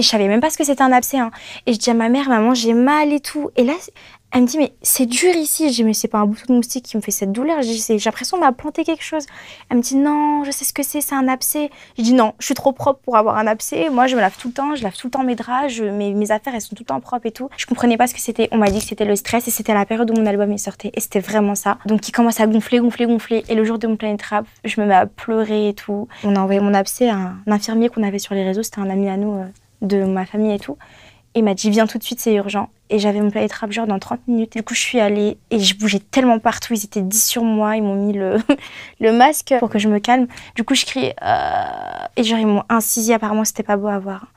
Et je savais même pas ce que c'était un abcès. Hein. Et je dis à ma mère, maman, j'ai mal et tout. Et là, elle me dit, mais c'est dur ici. J'ai mais c'est pas un bouton de moustique qui me fait cette douleur. J'ai l'impression qu'on m'a planté quelque chose. Elle me dit, non, je sais ce que c'est, c'est un abcès. Je dis, non, je suis trop propre pour avoir un abcès. Moi, je me lave tout le temps, je lave tout le temps mes draps, mes, affaires, elles sont tout le temps propres et tout. Je comprenais pas ce que c'était. On m'a dit que c'était le stress et c'était la période où mon album est sorti. Et c'était vraiment ça. Donc, il commence à gonfler, gonfler, gonfler. Et le jour de mon planet je me mets à pleurer et tout. On a envoyé mon abcès à un infirmier qu'on avait sur les réseaux. C'était un ami à nous. Euh, de ma famille et tout. Et il m'a dit, viens tout de suite, c'est urgent. Et j'avais mon plan trap dans 30 minutes. Du coup, je suis allée et je bougeais tellement partout. Ils étaient 10 sur moi. Ils m'ont mis le, le masque pour que je me calme. Du coup, je crie euh, et genre, ils m'ont incisié. Apparemment, c'était pas beau à voir.